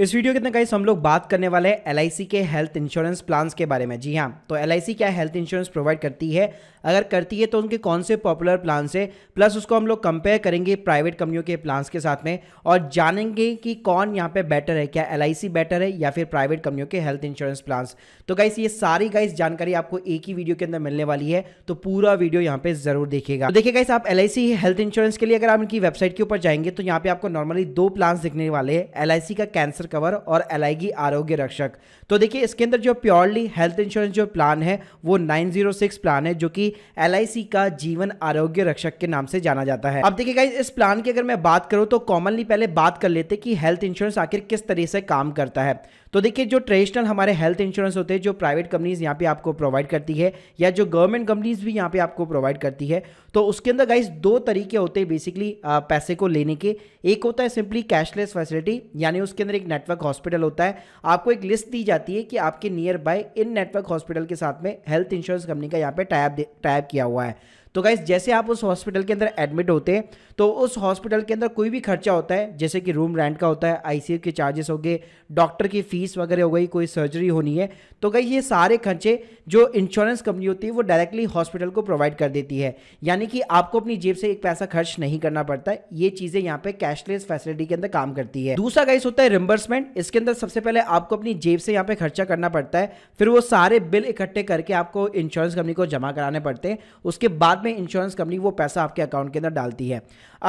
इस वीडियो के अंदर गाइस हम लोग बात करने वाले हैं एल के हेल्थ इंश्योरेंस प्लान्स के बारे में जी हाँ तो एल क्या हेल्थ इंश्योरेंस प्रोवाइड करती है अगर करती है तो उनके कौन से पॉपुलर प्लान है प्लस उसको हम लोग कंपेयर करेंगे प्राइवेट कंपनियों के प्लान्स के साथ में और जानेंगे कि कौन यहाँ पे बेटर है क्या एल बेटर है या फिर प्राइवेट कंपनियों के हेल्थ इंश्योरेंस प्लान्स तो गाइस ये सारी गाइस जानकारी आपको एक ही वीडियो के अंदर मिलने वाली है तो पूरा वीडियो यहाँ पे जरूर देखिएगा तो देखिए गाइस आप एल हेल्थ इंश्योरेंस के लिए अगर आप इनकी वेबसाइट के ऊपर जाएंगे तो यहाँ पे आपको नॉर्मली दो प्लान्स दिखने वाले हैं एल का कैंसर कैंसर कवर और एलआईगी आरोग्य रक्षक तो देखिए इसके अंदर जो प्योरली हेल्थ इंश्योरेंस जो प्लान है वो 906 प्लान है जो कि एल का जीवन आरोग्य रक्षक के नाम से जाना जाता है अब देखिए इस प्लान की अगर मैं बात करूं तो कॉमनली पहले बात कर लेते कि हेल्थ इंश्योरेंस आखिर किस तरह से काम करता है तो देखिए जो ट्रेडिशनल हमारे हेल्थ इंश्योरेंस होते हैं जो प्राइवेट कंपनीज यहाँ पे आपको प्रोवाइड करती है या जो गवर्नमेंट कंपनीज भी यहाँ पे आपको प्रोवाइड करती है तो उसके अंदर गाइज दो तरीके होते हैं बेसिकली पैसे को लेने के एक होता है सिंपली कैशलेस फैसिलिटी यानी उसके अंदर एक नेटवर्क हॉस्पिटल होता है आपको एक लिस्ट दी जाती है कि आपके nearby in network hospital के साथ में हेल्थ इंश्योरेंस कंपनी का यहाँ पे टाइप टाइप किया हुआ है तो गाइज जैसे आप उस हॉस्पिटल के अंदर एडमिट होते हैं तो उस हॉस्पिटल के अंदर कोई भी खर्चा होता है जैसे कि रूम रेंट का होता है आई के चार्जेस हो गए डॉक्टर की फीस वगैरह हो गई कोई सर्जरी होनी है तो गाइज ये सारे खर्चे जो इंश्योरेंस कंपनी होती है वो डायरेक्टली हॉस्पिटल को प्रोवाइड कर देती है यानी कि आपको अपनी जेब से एक पैसा खर्च नहीं करना पड़ता है ये चीज़ें यहाँ पे कैशलेस फैसिलिटी के अंदर काम करती है दूसरा गाइस होता है रिम्बर्समेंट इसके अंदर सबसे पहले आपको अपनी जेब से यहाँ पे खर्चा करना पड़ता है फिर वो सारे बिल इकट्ठे करके आपको इंश्योरेंस कंपनी को जमा कराने पड़ते हैं उसके बाद में इंश्योरेंस कंपनी वो पैसा आपके अकाउंट के अंदर डालती है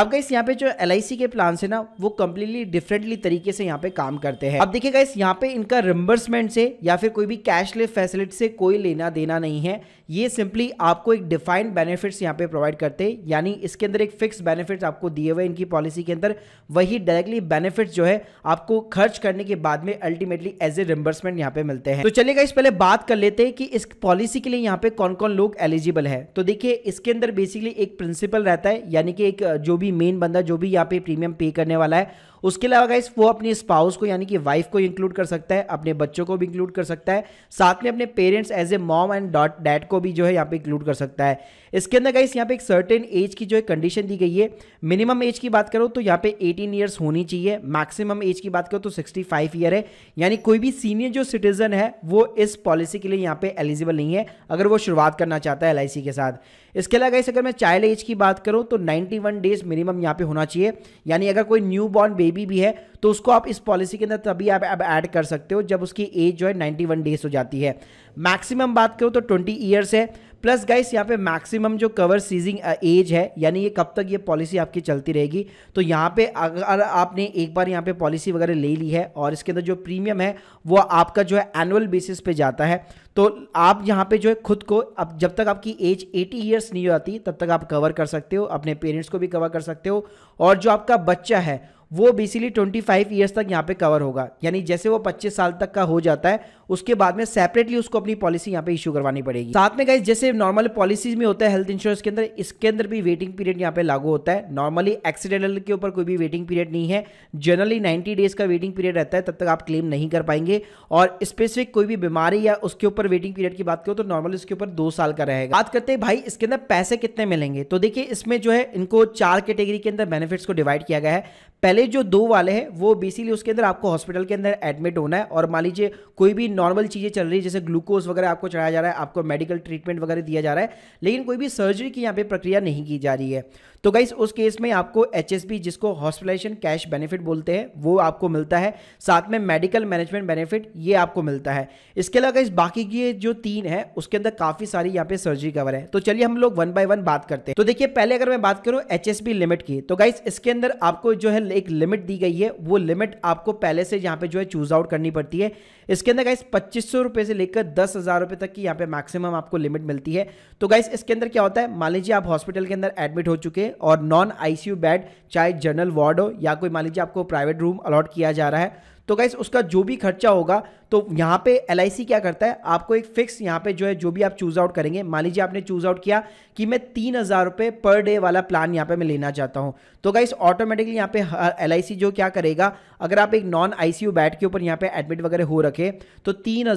अब गाइस यहाँ पे जो एल के प्लान है ना वो कंप्लीटली डिफरेंटली तरीके से यहाँ पे काम करते हैं अब देखिए गाइस यहाँ पे इनका रिम्बर्समेंट से या फिर कोई भी कैशलेस फैसिलिटी से कोई लेना देना नहीं है ये सिंपली आपको एक डिफाइंड बेनिफिट्स यहाँ पे प्रोवाइड करते हैं यानी इसके अंदर एक फिक्स बेनिफिट्स आपको दिए हुए इनकी पॉलिसी के अंदर वही डायरेक्टली बेनिफिट्स जो है आपको खर्च करने के बाद में अल्टीमेटली एज ए रिम्बर्समेंट यहाँ पे मिलते हैं तो चलिएगा इस पहले बात कर लेते हैं कि इस पॉलिसी के लिए यहाँ पे कौन कौन लोग एलिजिबल है तो देखिए इस इसके अंदर बेसिकली एक प्रिंसिपल रहता है यानी कि एक जो भी मेन बंदा जो भी यहाँ पे प्रीमियम पे करने वाला है उसके अलावा गाइस वो अपनी स्पाउस को यानी कि वाइफ को इंक्लूड कर सकता है अपने बच्चों को भी इंक्लूड कर सकता है साथ में अपने parents as a mom and dot dad को भी जो है यहाँ पे इंक्लूड कर सकता है इसके अंदर गाइस यहाँ पे एक सर्टेन एज की जो है कंडीशन दी गई है मिनिमम एज की बात करो तो यहाँ पे 18 ईयर्स होनी चाहिए मैक्सिमम एज की बात करो तो 65 ईयर है यानी कोई भी सीनियर जो सिटीजन है वो इस पॉलिसी के लिए यहाँ पे एलिजिबल नहीं है अगर वो शुरुआत करना चाहता है एल के साथ इसके अलावा गाइस अगर मैं चाइल्ड एज की बात करूँ तो नाइन्टी डेज मिनिमम यहाँ पे होना चाहिए यानी अगर कोई न्यू बॉर्न बेबी बेबी भी है तो उसको आप इस पॉलिसी के अंदर तभी आप अब ऐड कर सकते हो जब उसकी एज जो है 91 डेज हो जाती है मैक्सिमम बात करो तो ट्वेंटी ईयर्स है प्लस गाइस यहाँ पे मैक्सिमम जो कवर सीजिंग एज है यानी ये कब तक ये पॉलिसी आपकी चलती रहेगी तो यहाँ पे अगर आपने एक बार यहाँ पे पॉलिसी वगैरह ले ली है और इसके अंदर जो प्रीमियम है वो आपका जो है एनुअल बेसिस पे जाता है तो आप यहाँ पे जो है खुद को अब जब तक आपकी एज 80 इयर्स नहीं हो जाती तब तक आप कवर कर सकते हो अपने पेरेंट्स को भी कवर कर सकते हो और जो आपका बच्चा है वो बेसिकली 25 ईयर्स तक यहाँ पे कवर होगा यानी जैसे वो 25 साल तक का हो जाता है उसके बाद में सेपरेटली उसको अपनी पॉलिसी यहाँ पे इशू करवानी पड़ेगी साथ में गाइज जैसे नॉर्मल पॉलिसीज में होता है हेल्थ इंश्योरेंस के अंदर इसके अंदर भी वेटिंग पीरियड यहाँ पे लागू होता है नॉर्मली एक्सीडेंटल के ऊपर कोई भी वेटिंग पीरियड नहीं है जनरली नाइन्टी डेज का वेटिंग पीरियड रहता है तब तक आप क्लेम नहीं कर पाएंगे और स्पेसिफिक कोई भी बीमारी या उसके ऊपर वेटिंग पीरियड की बात करो तो नॉर्मल इसके ऊपर दो साल का रहेगा बात करते हैं भाई इसके अंदर पैसे कितने मिलेंगे तो देखिए इसमें जो है इनको चार कैटेगरी के अंदर बेनिफिट्स को डिवाइड किया गया है पहले जो दो वाले हैं वो बेसिकली उसके अंदर आपको हॉस्पिटल के अंदर एडमिट होना है और मान लीजिए कोई भी नॉर्मल चीज़ें चल रही है जैसे ग्लूकोज वगैरह आपको चढ़ाया जा रहा है आपको मेडिकल ट्रीटमेंट वगैरह दिया जा रहा है लेकिन कोई भी सर्जरी की यहाँ पर प्रक्रिया नहीं की जा रही है तो गाइस उस केस में आपको एच जिसको हॉस्पिटलाइजेशन कैश बेनिफिट बोलते हैं वो आपको मिलता है साथ में मेडिकल मैनेजमेंट बेनिफिट ये आपको मिलता है इसके अलावा गाइस बाकी की जो तीन है उसके अंदर काफी सारी यहाँ पे सर्जरी कवर है तो चलिए हम लोग वन बाय वन बात करते हैं तो देखिए पहले अगर मैं बात करूँ एच लिमिट की तो गाइस इसके अंदर आपको जो है एक लिमिट दी गई है वो लिमिट आपको पहले से यहाँ पे जो है चूज आउट करनी पड़ती है इसके अंदर गाइस पच्चीस सौ से लेकर दस हजार रुपए तक की यहाँ पे मैक्सिमम आपको लिमिट मिलती है तो गाइस इसके अंदर क्या होता है मान लीजिए आप हॉस्पिटल के अंदर एडमिट हो चुके हैं और नॉन आईसीयू बेड चाहे जनरल वार्ड हो या कोई मान लीजिए आपको प्राइवेट रूम अलॉट किया जा रहा है तो गाइस उसका जो भी खर्चा होगा तो यहां पे एल क्या करता है आपको एक फिक्स यहां पे जो है जो भी आप चूज़ आउट करेंगे मान लीजिए आपने चूज़ आउट किया कि मैं तीन हज़ार रुपए पर डे वाला प्लान यहां पे मैं लेना चाहता हूं तो गाइस ऑटोमेटिकली यहां पे एल जो क्या करेगा अगर आप एक नॉन आई बेड के ऊपर यहां पे एडमिट वगैरह हो रखे तो तीन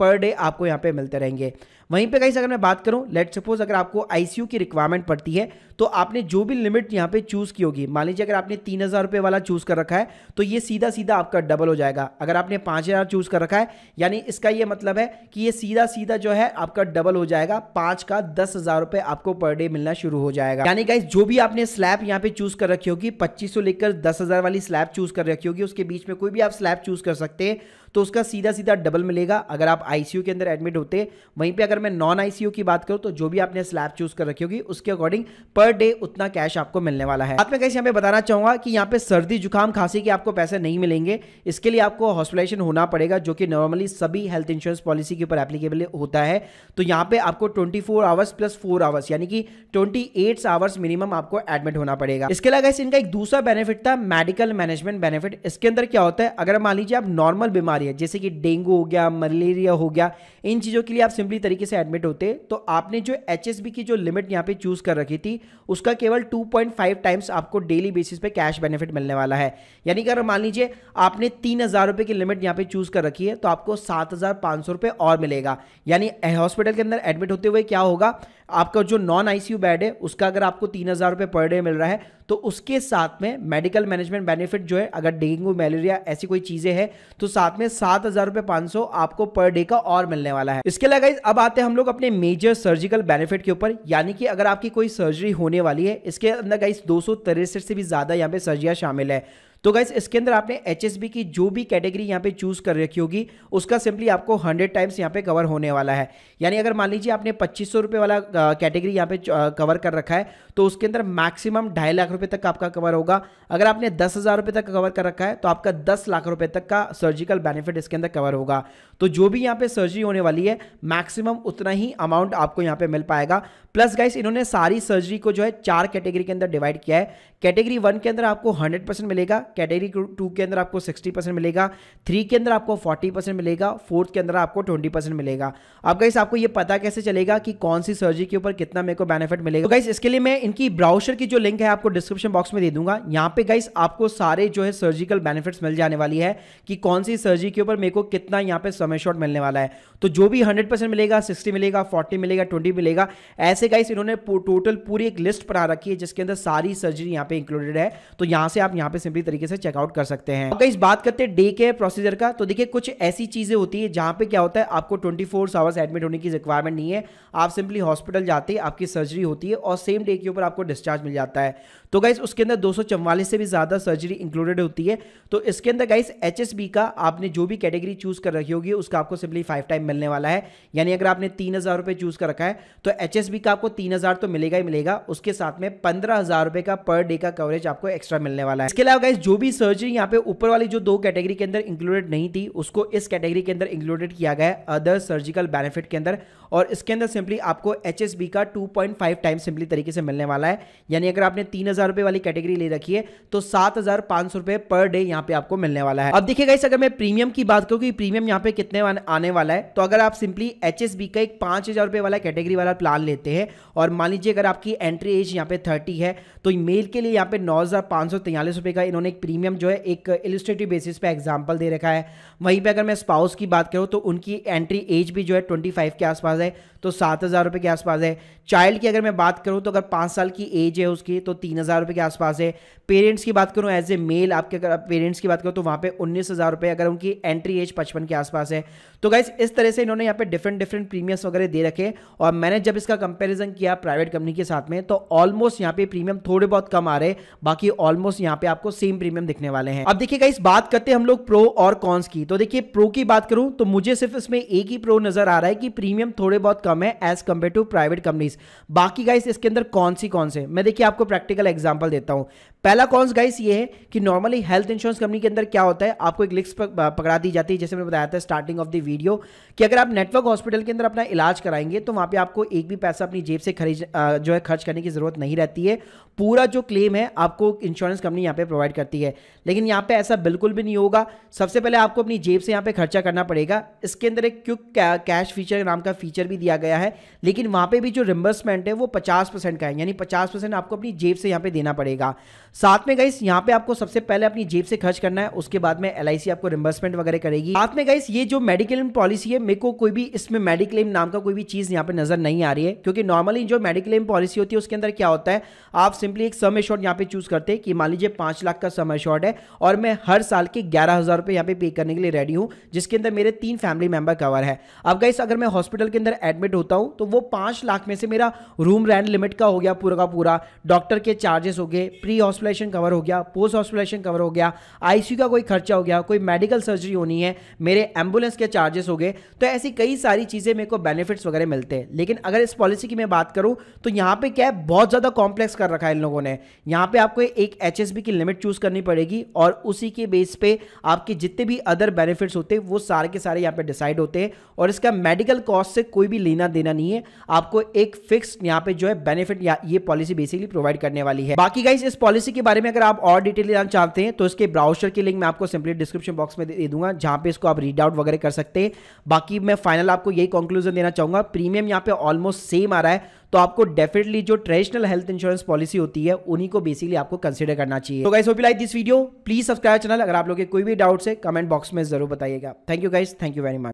पर डे आपको यहां पर मिलते रहेंगे वहीं पे गाइस अगर मैं बात करूं लेट सपोज अगर आपको आईसीयू की रिक्वायरमेंट पड़ती है तो आपने जो भी लिमिट यहां पे चूज़ की होगी मान लीजिए अगर आपने तीन हज़ार रुपये वाला चूज़ कर रखा है तो ये सीधा सीधा आपका डबल हो जाएगा अगर आपने पांच हज़ार चूज़ कर रखा है है यानी इसका ये मतलब है कि ये सीधा सीधा जो है आपका डबल हो जाएगा पांच का दस हजार रुपए आपको पर डे मिलना शुरू हो जाएगा यानी गाइस जो भी आपने स्लैब यहाँ पे चूज कर रखी होगी पच्चीस लेकर दस हजार वाली स्लैब चूज कर रखी होगी उसके बीच में कोई भी आप स्लैब चूज कर सकते हैं तो उसका सीधा सीधा डबल मिलेगा अगर आप आईसीयू के अंदर एडमिट होते वहीं पर अगर मैं नॉन आईसीयू की बात करूं तो जो भी आपने स्लैब चूज कर रखी होगी उसके अकॉर्डिंग पर डे उतना कैश आपको मिलने वाला है आपने कैसे यहाँ पे बताना चाहूंगा कि यहाँ पे सर्दी जुकाम खांसी के आपको पैसे नहीं मिलेंगे इसके लिए आपको हॉस्पिटलाइजेशन होना पड़ेगा जो कि नॉर्मली सभी हेल्थ इंश्योरेंस पॉलिसी के ऊपर एप्लीकेबल होता है तो यहाँ पे आपको twenty four hours plus four hours यानी कि ट्वेंटी आवर्स मिनिमम आपको एडमिट होना पड़ेगा इसके अलावा इनका एक दूसरा बेनिफिट था मेडिकल मैनेजमेंट बेनिफिट इसके अंदर क्या होता है अगर मान लीजिए आप नॉर्मल बीमारी बीमारी है जैसे कि डेंगू हो गया मलेरिया हो गया इन चीज़ों के लिए आप सिंपली तरीके से एडमिट होते तो आपने जो एच की जो लिमिट यहाँ पे चूज़ कर रखी थी उसका केवल 2.5 टाइम्स आपको डेली बेसिस पे कैश बेनिफिट मिलने वाला है यानी कि अगर मान लीजिए आपने तीन हज़ार रुपये की लिमिट यहाँ पे चूज़ कर रखी है तो आपको सात हज़ार पाँच सौ रुपये और मिलेगा यानी हॉस्पिटल के अंदर एडमिट होते हुए क्या होगा आपका जो नॉन आईसीयू बेड है उसका अगर आपको तीन हज़ार रुपये पर डे मिल रहा है तो उसके साथ में मेडिकल मैनेजमेंट बेनिफिट जो है अगर डेंगू मलेरिया ऐसी कोई चीज़ें हैं तो साथ में सात हज़ार रुपये पांच सौ आपको पर डे का और मिलने वाला है इसके अलावा अब आते हैं हम लोग अपने मेजर सर्जिकल बेनिफिट के ऊपर यानी कि अगर आपकी कोई सर्जरी होने वाली है इसके अंदर गाइस दो से भी ज़्यादा यहाँ पे सर्जरियाँ शामिल है तो गाइज इसके अंदर आपने एच की जो भी कैटेगरी यहाँ पे चूज कर रखी होगी उसका सिंपली आपको हंड्रेड टाइम्स यहाँ पे कवर होने वाला है यानी अगर मान लीजिए आपने पच्चीस सौ वाला कैटेगरी यहाँ पे कवर कर रखा है तो उसके अंदर मैक्सिमम ढाई लाख रुपए तक आपका कवर होगा अगर आपने दस हज़ार रुपये तक कवर कर रखा है तो आपका दस लाख रुपए तक का सर्जिकल बेनिफिट इसके अंदर कवर होगा तो जो भी यहाँ पे सर्जरी होने वाली है मैक्सिमम उतना ही अमाउंट आपको यहाँ पे मिल पाएगा प्लस गाइस इन्होंने सारी सर्जरी को जो है चार कैटेगरी के अंदर डिवाइड किया है कैटेगरी वन के अंदर आपको हंड्रेड मिलेगा कैटेगरी टू के अंदर आपको 60 परसेंट मिलेगा थ्री के अंदर आपको 40 परसेंट मिलेगा फोर्थ के अंदर आपको 20 परसेंट मिलेगा अब गाइस आपको ये पता कैसे चलेगा कि कौन सी सर्जरी के ऊपर कितना मेरे को बेनिफिट मिलेगा तो गाइस इसके लिए मैं इनकी ब्राउशर की जो लिंक है आपको डिस्क्रिप्शन बॉक्स में दे दूंगा यहाँ पे गाइस आपको सारे जो है सर्जिकल बेनिफिट मिल जाने वाली है कि कौन सी सर्जरी के ऊपर मेरे को कितना यहाँ पे समय शॉर्ट मिलने वाला है तो जो भी हंड्रेड मिलेगा सिक्सटी मिलेगा फोर्टी मिलेगा ट्वेंटी मिलेगा ऐसे गाइस इन्होंने टोटल पूरी एक लिस्ट बना रखी है जिसके अंदर सारी सर्जरी यहाँ पे इंक्लूडेड है तो यहाँ से आप यहाँ पे सिंपली तरीके से चेकआउट कर सकते हैं अगर इस बात करते हैं डे केयर प्रोसीजर का तो देखिए कुछ ऐसी चीज़ें होती है जहां पे क्या होता है आपको ट्वेंटी फोर आवर्स एडमिट होने की रिक्वायरमेंट नहीं है आप सिंपली हॉस्पिटल जाते हैं आपकी सर्जरी होती है और सेम डे के ऊपर आपको डिस्चार्ज मिल जाता है तो गाइस उसके अंदर दो से भी ज़्यादा सर्जरी इंक्लूडेड होती है तो इसके अंदर गाइस एच का आपने जो भी कैटेगरी चूज़ कर रखी होगी उसका आपको सिंपली फाइव टाइम मिलने वाला है यानी अगर आपने तीन हज़ार चूज़ कर रखा है तो एच का आपको तीन तो मिलेगा ही मिलेगा उसके साथ में पंद्रह हज़ार का पर डे का कवरेज आपको एक्स्ट्रा मिलने वाला है इसके अलावा गाइस जो भी सर्जरी यहाँ पे ऊपर वाली जो दो कैटेगरी के अंदर इंक्लूडेड नहीं थी उसको इस कैटेगरी के अंदर इंक्लूडेड किया गया अदर सर्जिकल बेनिफिट के अंदर और इसके अंदर सिंपली आपको एच का टू टाइम सिंपली तरीके से मिलने वाला है यानी अगर आपने तीन हज़ार रुपए वाली कैटेगरी ले रखी है तो सात हज़ार पांच सौ रुपए पर डे यहाँ पे आपको मिलने वाला है अब देखिएगा इस अगर मैं प्रीमियम की बात करूँ कि प्रीमियम यहाँ पे कितने आने वाला है तो अगर आप सिंपली एच का एक पांच हज़ार रुपये वाला कैटेगरी वाला प्लान लेते हैं और मान लीजिए अगर आपकी एंट्री एज यहाँ पे थर्टी है तो मेल के लिए यहाँ पे नौ हज़ार पाँच सौ तैंतालीस रुपये का इन्होंने एक प्रीमियम जो है एक इलिस्ट्रेटिव बेसिस पे एग्जाम्पल दे रखा है वहीं पर अगर मैं स्पाउस की बात करूँ तो उनकी एंट्री एज भी जो है ट्वेंटी फाइव के आसपास है तो सात हज़ार रुपए के आसपास है चाइल्ड की अगर मैं बात करूँ तो अगर पाँच साल की एज है उसकी तो तीन हज़ार रुपये के आसपास है पेरेंट्स की बात करूँ एज ए मेल आपके अगर पेरेंट्स की बात करूँ तो वहाँ पे उन्नीस हज़ार रुपये अगर उनकी एंट्री एज पचपन के आसपास है तो गाइज इस तरह से इन्होंने यहाँ पे डिफरेंट डिफरेंट प्रीमियम्स वगैरह दे रखे और मैंने जब इसका कंपेरिजन किया प्राइवेट कंपनी के साथ में तो ऑलमोस्ट यहाँ पे प्रीमियम थोड़े बहुत कम आ रहे बाकी ऑलमोस्ट यहाँ पे आपको सेम प्रीमियम दिखने वाले हैं अब देखिए गाइस बात करते हैं हम लोग प्रो और कॉन्स की तो देखिए प्रो की बात करूं तो मुझे सिर्फ इसमें एक ही प्रो नजर आ रहा है कि प्रीमियम थोड़े बहुत कम है as compared to private companies बाकी गाइस इसके अंदर कौन सी कौन से मैं देखिए आपको प्रैक्टिकल एग्जाम्पल देता हूँ पहला कॉन्स गाइस ये है कि नॉर्मली हेल्थ इंश्योरेंस कंपनी के अंदर क्या होता है आपको एक लिस्ट पकड़ा दी जाती है जैसे मैंने बताया था स्टार्टिंग ऑफ द वीडियो कि अगर आप नेटवर्क हॉस्पिटल के अंदर अपना इलाज कराएंगे तो वहां पे आपको एक भी पैसा अपनी जेब से खरीद जो है खर्च करने की जरूरत नहीं रहती है पूरा जो क्लेम है आपको इंश्योरेंस कंपनी यहाँ पे प्रोवाइड करती है लेकिन यहाँ पे ऐसा बिल्कुल भी नहीं होगा सबसे पहले आपको अपनी जेब से यहाँ पे खर्चा करना पड़ेगा इसके अंदर एक क्यूक कैश फीचर नाम का फीचर भी दिया गया है लेकिन वहाँ पे भी जो रिम्बर्समेंट है वो पचास परसेंट का है यानी पचास परसेंट आपको अपनी जेब से यहाँ पे देना पड़ेगा साथ में गाइस यहाँ पे आपको सबसे पहले अपनी जेब से खर्च करना है उसके बाद में एल आपको रिम्बर्समेंट वगैरह करेगी साथ में गाइस ये जो मेडिक्लेम पॉलिसी है मेरे को कोई भी इसमें मेडिक्लेम नाम का कोई भी चीज़ यहाँ पे नजर नहीं आ रही है क्योंकि नॉर्मली जो मेडिक्लेम पॉलिसी होती है उसके अंदर क्या होता है आप सिंपली एक सम शॉर्ट यहाँ पे चूज करते हैं कि मान लीजिए पांच लाख का सम एशॉर्ड है और मैं हर साल के ग्यारह हज़ार रुपए यहाँ पे पे करने के लिए रेडी हूँ जिसके अंदर मेरे तीन फैमिली मेंबर कवर है अब गाइस अगर मैं हॉस्पिटल के अंदर एडमिट होता हूँ तो वो पांच लाख में से मेरा रूम रेंट लिमिट का हो गया पूरा का पूरा डॉक्टर के चार्जेस हो गए प्री हॉस्पिटलाइजेशन कवर हो गया पोस्ट हॉस्पिटलाइजेशन कवर हो गया आईसीयू का कोई खर्चा हो गया कोई मेडिकल सर्जरी होनी है मेरे एम्बुलेंस के चार्जेस हो गए तो ऐसी कई सारी चीज़ें मेरे को बेनिफिट्स वगैरह मिलते हैं लेकिन अगर इस पॉलिसी की मैं बात करूँ तो यहाँ पर क्या है बहुत ज़्यादा कॉम्प्लेक्स कर रखा है इन लोगों ने यहाँ पर आपको एक एच की लिमिट चूज़ करनी पड़ेगी और उसी के बेस पे आपके जितने भी अदर बेनिफिट्स होते हैं वो सारे के सारे यहाँ पे डिसाइड होते हैं और इसका मेडिकल कॉस्ट से कोई भी लेना देना नहीं है आपको एक फिक्स यहाँ पे जो है बेनिफिट या ये पॉलिसी बेसिकली प्रोवाइड करने वाली है बाकी गाइस इस पॉलिसी इसी के बारे में अगर आप और डिटेल जानना चाहते हैं तो इसके ब्राउजर की लिंक मैं आपको सिंपली डिस्क्रिप्शन बॉक्स में दे दूंगा जहां पे इसको आप रीड आउट वगैरह कर सकते हैं बाकी मैं फाइनल आपको यही कंक्लूजन देना चाहूंगा प्रीमियम यहाँ पे ऑलमोस्ट सेम आ रहा है तो आपको डेफिनेटली जो ट्रेडिशनल हेल्थ इंश्योरेंस पॉलिसी होती है उन्हीं को बेसिकली आपको कंसिडर करना चाहिए तो guys hope like this video please subscribe channel अगर आप लोग के कोई भी डाउट्स है कमेंट बॉक्स में जरूर बताइएगा thank you guys thank you very much